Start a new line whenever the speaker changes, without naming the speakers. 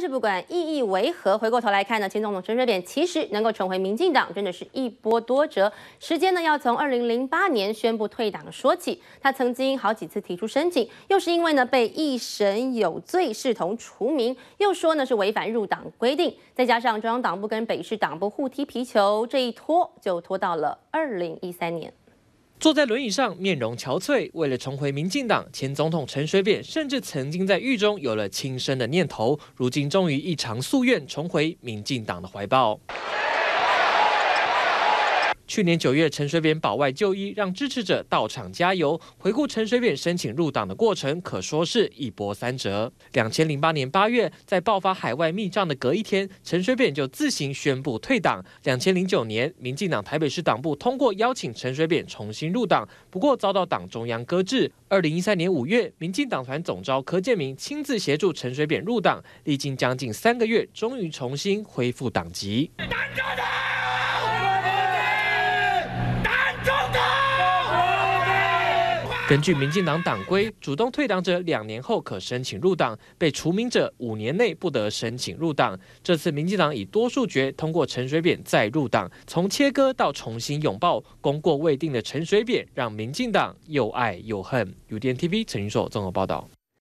是不管意义为何，回过头来看呢，前总统陈水扁其实能够重回民进党，真的是一波多折。时间呢要从二零零八年宣布退党说起，他曾经好几次提出申请，又是因为呢被一审有罪视同除名，又说呢是违反入党规定，再加上中央党部跟北市党部互踢皮球，这一拖就拖到了二零一三年。
坐在轮椅上，面容憔悴。为了重回民进党，前总统陈水扁甚至曾经在狱中有了轻生的念头。如今，终于一偿夙愿，重回民进党的怀抱。去年九月，陈水扁保外就医，让支持者到场加油。回顾陈水扁申请入党的过程，可说是一波三折。两千零八年八月，在爆发海外密账的隔一天，陈水扁就自行宣布退党。两千零九年，民进党台北市党部通过邀请陈水扁重新入党，不过遭到党中央搁置。二零一三年五月，民进党团总召柯建明亲自协助陈水扁入党，历经将近三个月，终于重新恢复党籍。根据民进党党规，主动退党者两年后可申请入党，被除名者五年内不得申请入党。这次民进党以多数决通过陈水扁再入党，从切割到重新拥抱，功过未定的陈水扁让民进党又爱又恨。u d n t v 陈云硕综合报道。